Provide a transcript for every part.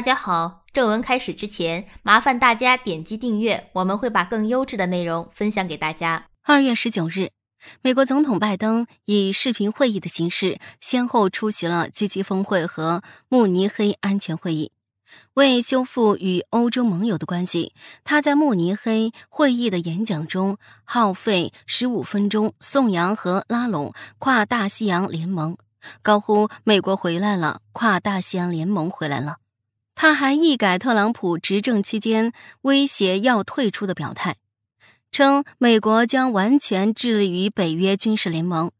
大家好，正文开始之前，麻烦大家点击订阅，我们会把更优质的内容分享给大家。二月十九日，美国总统拜登以视频会议的形式，先后出席了 g 极峰会和慕尼黑安全会议。为修复与欧洲盟友的关系，他在慕尼黑会议的演讲中耗费十五分钟颂扬和拉拢跨大西洋联盟，高呼“美国回来了，跨大西洋联盟回来了”。他还一改特朗普执政期间威胁要退出的表态，称美国将完全致力于北约军事联盟，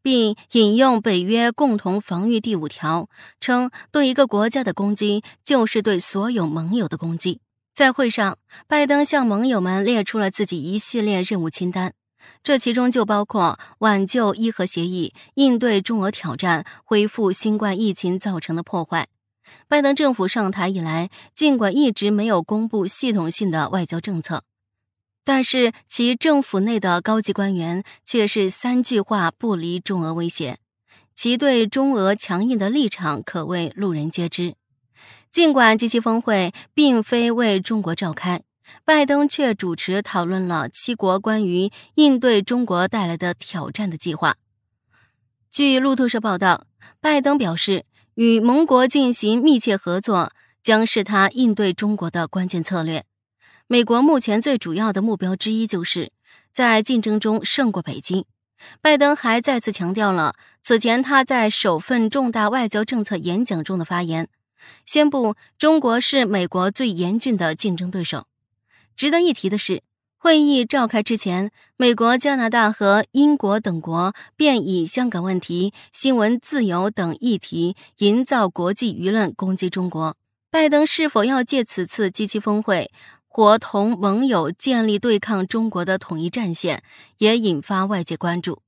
并引用北约共同防御第五条，称对一个国家的攻击就是对所有盟友的攻击。在会上，拜登向盟友们列出了自己一系列任务清单，这其中就包括挽救伊核协议、应对中俄挑战、恢复新冠疫情造成的破坏。拜登政府上台以来，尽管一直没有公布系统性的外交政策，但是其政府内的高级官员却是三句话不离中俄威胁。其对中俄强硬的立场可谓路人皆知。尽管及其峰会并非为中国召开，拜登却主持讨论了七国关于应对中国带来的挑战的计划。据路透社报道，拜登表示。与盟国进行密切合作，将是他应对中国的关键策略。美国目前最主要的目标之一，就是在竞争中胜过北京。拜登还再次强调了此前他在首份重大外交政策演讲中的发言，宣布中国是美国最严峻的竞争对手。值得一提的是。会议召开之前，美国、加拿大和英国等国便以香港问题、新闻自由等议题营造国际舆论攻击中国。拜登是否要借此次 G7 峰会，或同盟友建立对抗中国的统一战线，也引发外界关注。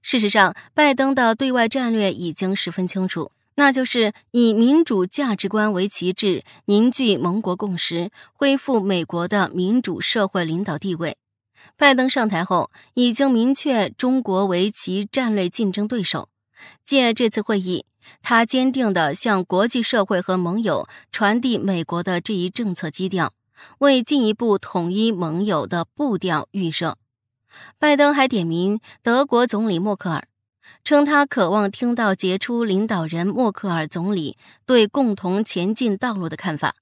事实上，拜登的对外战略已经十分清楚。那就是以民主价值观为旗帜，凝聚盟国共识，恢复美国的民主社会领导地位。拜登上台后，已经明确中国为其战略竞争对手。借这次会议，他坚定地向国际社会和盟友传递美国的这一政策基调，为进一步统一盟友的步调预设。拜登还点名德国总理默克尔。称他渴望听到杰出领导人默克尔总理对共同前进道路的看法。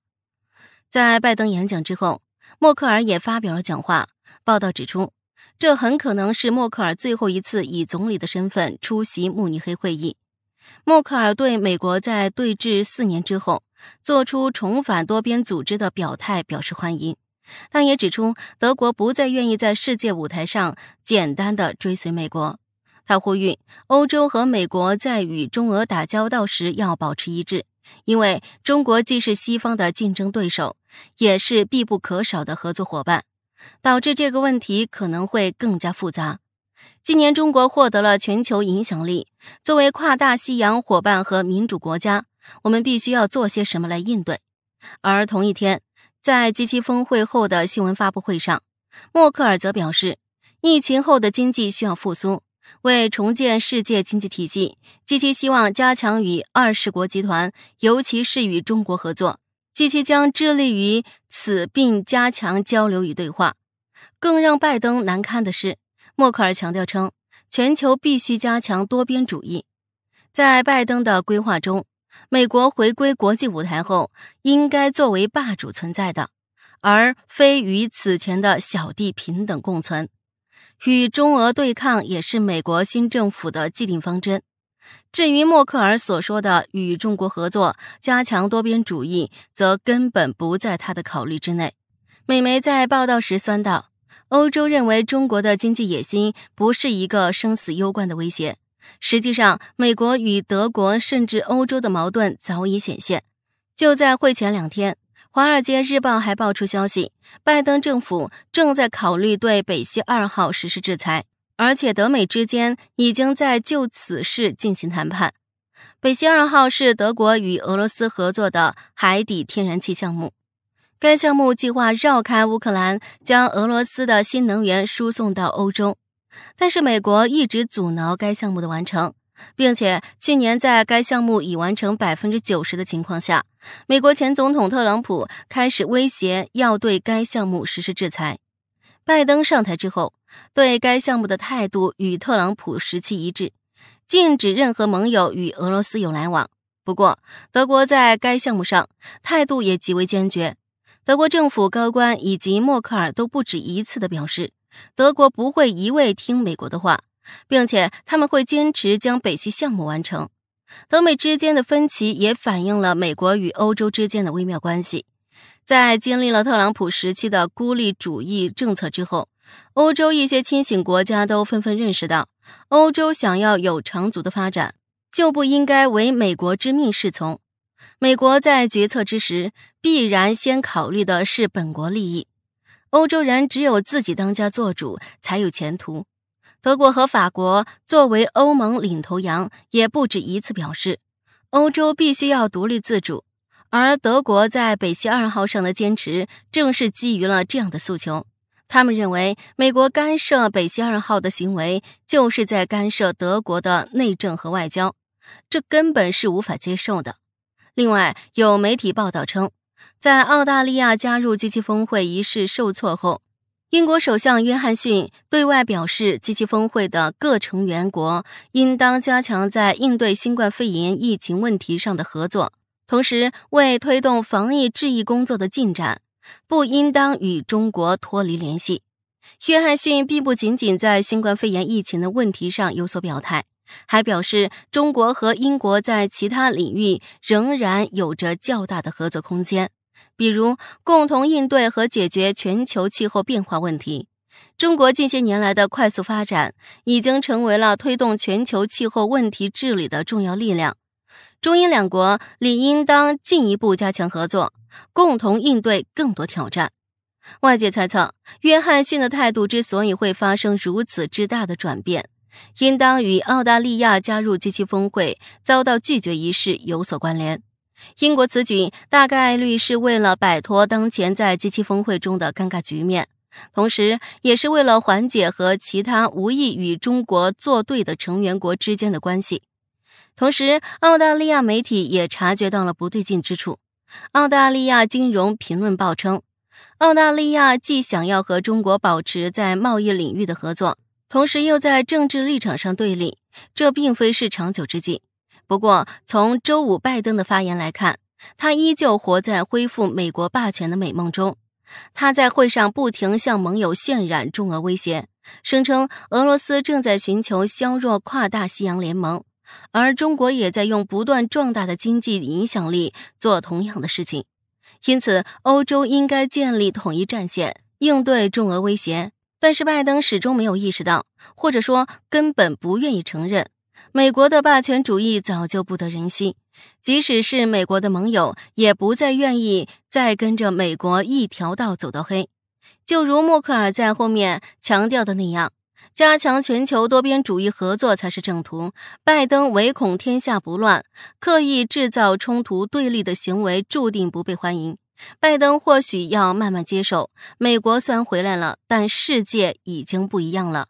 在拜登演讲之后，默克尔也发表了讲话。报道指出，这很可能是默克尔最后一次以总理的身份出席慕尼黑会议。默克尔对美国在对峙四年之后做出重返多边组织的表态表示欢迎，但也指出德国不再愿意在世界舞台上简单的追随美国。他呼吁欧洲和美国在与中俄打交道时要保持一致，因为中国既是西方的竞争对手，也是必不可少的合作伙伴，导致这个问题可能会更加复杂。今年中国获得了全球影响力，作为跨大西洋伙伴和民主国家，我们必须要做些什么来应对。而同一天，在 G7 峰会后的新闻发布会上，默克尔则表示，疫情后的经济需要复苏。为重建世界经济体系，基期希望加强与二十国集团，尤其是与中国合作。基期将致力于此，并加强交流与对话。更让拜登难堪的是，默克尔强调称，全球必须加强多边主义。在拜登的规划中，美国回归国际舞台后，应该作为霸主存在的，而非与此前的小弟平等共存。与中俄对抗也是美国新政府的既定方针。至于默克尔所说的与中国合作、加强多边主义，则根本不在他的考虑之内。美媒在报道时酸道：“欧洲认为中国的经济野心不是一个生死攸关的威胁。实际上，美国与德国甚至欧洲的矛盾早已显现。就在会前两天。”《华尔街日报》还爆出消息，拜登政府正在考虑对北溪二号实施制裁，而且德美之间已经在就此事进行谈判。北溪二号是德国与俄罗斯合作的海底天然气项目，该项目计划绕开乌克兰，将俄罗斯的新能源输送到欧洲，但是美国一直阻挠该项目的完成。并且，去年在该项目已完成百分之九十的情况下，美国前总统特朗普开始威胁要对该项目实施制裁。拜登上台之后，对该项目的态度与特朗普时期一致，禁止任何盟友与俄罗斯有来往。不过，德国在该项目上态度也极为坚决。德国政府高官以及默克尔都不止一次地表示，德国不会一味听美国的话。并且他们会坚持将北溪项目完成。德美之间的分歧也反映了美国与欧洲之间的微妙关系。在经历了特朗普时期的孤立主义政策之后，欧洲一些清醒国家都纷纷认识到，欧洲想要有长足的发展，就不应该为美国之命是从。美国在决策之时，必然先考虑的是本国利益。欧洲人只有自己当家做主，才有前途。德国和法国作为欧盟领头羊，也不止一次表示，欧洲必须要独立自主。而德国在北溪二号上的坚持，正是基于了这样的诉求。他们认为，美国干涉北溪二号的行为，就是在干涉德国的内政和外交，这根本是无法接受的。另外，有媒体报道称，在澳大利亚加入机器峰会仪式受挫后。英国首相约翰逊对外表示及其峰会的各成员国应当加强在应对新冠肺炎疫情问题上的合作，同时为推动防疫治疫工作的进展，不应当与中国脱离联系。约翰逊并不仅仅在新冠肺炎疫情的问题上有所表态，还表示中国和英国在其他领域仍然有着较大的合作空间。比如，共同应对和解决全球气候变化问题。中国近些年来的快速发展，已经成为了推动全球气候问题治理的重要力量。中英两国理应当进一步加强合作，共同应对更多挑战。外界猜测，约翰逊的态度之所以会发生如此之大的转变，应当与澳大利亚加入 G7 峰会遭到拒绝一事有所关联。英国此举大概率是为了摆脱当前在 G7 峰会中的尴尬局面，同时也是为了缓解和其他无意与中国作对的成员国之间的关系。同时，澳大利亚媒体也察觉到了不对劲之处。澳大利亚金融评论报称，澳大利亚既想要和中国保持在贸易领域的合作，同时又在政治立场上对立，这并非是长久之计。不过，从周五拜登的发言来看，他依旧活在恢复美国霸权的美梦中。他在会上不停向盟友渲染中俄威胁，声称俄罗斯正在寻求削弱跨大西洋联盟，而中国也在用不断壮大的经济影响力做同样的事情。因此，欧洲应该建立统一战线应对中俄威胁。但是，拜登始终没有意识到，或者说根本不愿意承认。美国的霸权主义早就不得人心，即使是美国的盟友，也不再愿意再跟着美国一条道走到黑。就如默克尔在后面强调的那样，加强全球多边主义合作才是正途。拜登唯恐天下不乱，刻意制造冲突对立的行为注定不被欢迎。拜登或许要慢慢接受，美国虽然回来了，但世界已经不一样了。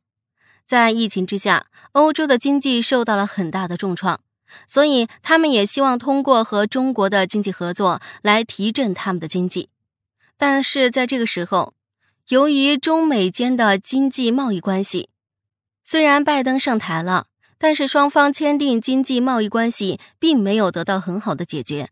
在疫情之下，欧洲的经济受到了很大的重创，所以他们也希望通过和中国的经济合作来提振他们的经济。但是在这个时候，由于中美间的经济贸易关系，虽然拜登上台了，但是双方签订经济贸易关系并没有得到很好的解决，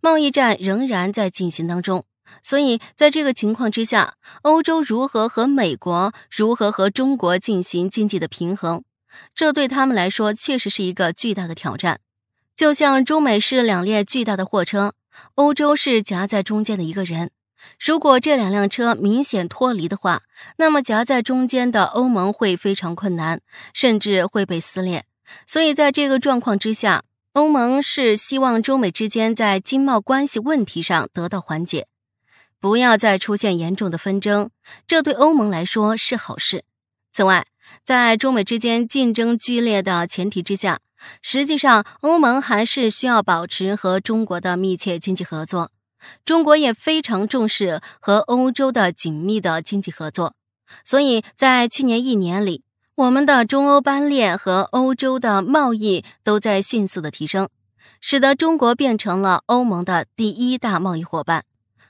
贸易战仍然在进行当中。所以，在这个情况之下，欧洲如何和美国、如何和中国进行经济的平衡，这对他们来说确实是一个巨大的挑战。就像中美是两列巨大的货车，欧洲是夹在中间的一个人。如果这两辆车明显脱离的话，那么夹在中间的欧盟会非常困难，甚至会被撕裂。所以，在这个状况之下，欧盟是希望中美之间在经贸关系问题上得到缓解。不要再出现严重的纷争，这对欧盟来说是好事。此外，在中美之间竞争剧烈的前提之下，实际上欧盟还是需要保持和中国的密切经济合作。中国也非常重视和欧洲的紧密的经济合作，所以在去年一年里，我们的中欧班列和欧洲的贸易都在迅速的提升，使得中国变成了欧盟的第一大贸易伙伴。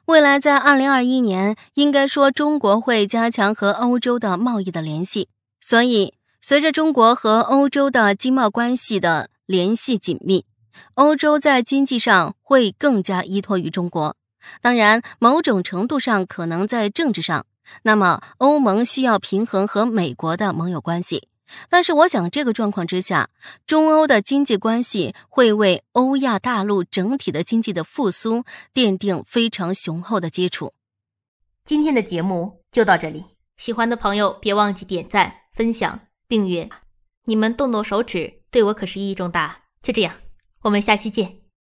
未来在二零二一年，应该说中国会加强和欧洲的贸易的联系，所以随着中国和欧洲的经贸关系的联系紧密，欧洲在经济上会更加依托于中国。当然，某种程度上可能在政治上，那么欧盟需要平衡和美国的盟友关系。但是我想，这个状况之下，中欧的经济关系会为欧亚大陆整体的经济的复苏奠定非常雄厚的基础。今天的节目就到这里，喜欢的朋友别忘记点赞、分享、订阅，你们动动手指对我可是意义重大。就这样，我们下期见。